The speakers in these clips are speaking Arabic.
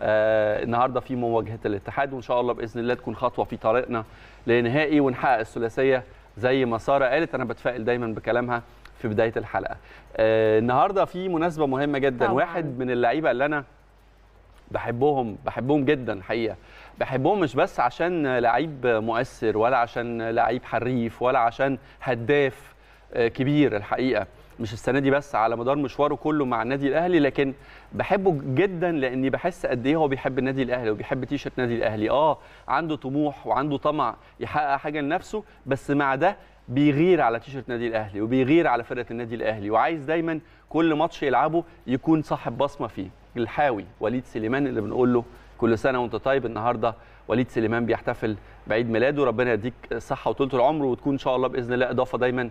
آه النهارده في مواجهه الاتحاد وان شاء الله باذن الله تكون خطوه في طريقنا لنهائي ونحقق الثلاثيه زي ما ساره قالت انا بتفائل دايما بكلامها في بدايه الحلقه. آه النهارده في مناسبه مهمه جدا طبعا. واحد من اللعيبه اللي انا بحبهم بحبهم جدا حقيقه بحبهم مش بس عشان لعيب مؤثر ولا عشان لعيب حريف ولا عشان هداف آه، كبير الحقيقه مش السنه دي بس على مدار مشواره كله مع النادي الاهلي لكن بحبه جدا لاني بحس قد ايه هو بيحب النادي الاهلي وبيحب تيشرت نادي الاهلي اه عنده طموح وعنده طمع يحقق حاجه لنفسه بس مع ده بيغير على تيشرت نادي الاهلي وبيغير على فرقه النادي الاهلي وعايز دايما كل ماتش يلعبه يكون صاحب بصمه فيه الحاوي وليد سليمان اللي بنقول له كل سنه وانت طيب النهارده وليد سليمان بيحتفل بعيد ميلاده ربنا يديك صحه وطولة العمر وتكون ان شاء الله باذن الله اضافه دايما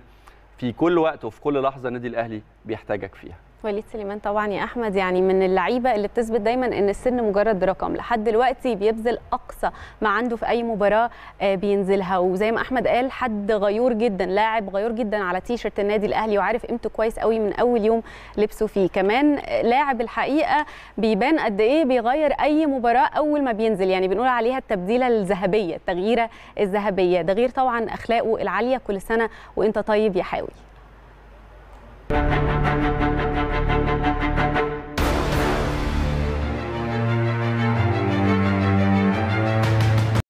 في كل وقت وفي كل لحظه النادي الاهلي بيحتاجك فيها وليد سليمان طبعا يا احمد يعني من اللعيبه اللي بتثبت دايما ان السن مجرد رقم لحد دلوقتي بيبذل اقصى ما عنده في اي مباراه آه، بينزلها وزي ما احمد قال حد غيور جدا لاعب غيور جدا على تيشرت النادي الاهلي وعارف قيمته كويس قوي من اول يوم لبسه فيه كمان لاعب الحقيقه بيبان قد ايه بيغير اي مباراه اول ما بينزل يعني بنقول عليها التبديله الذهبيه التغييره الذهبيه ده غير طبعا اخلاقه العاليه كل سنه وانت طيب يا حاوي Thank you.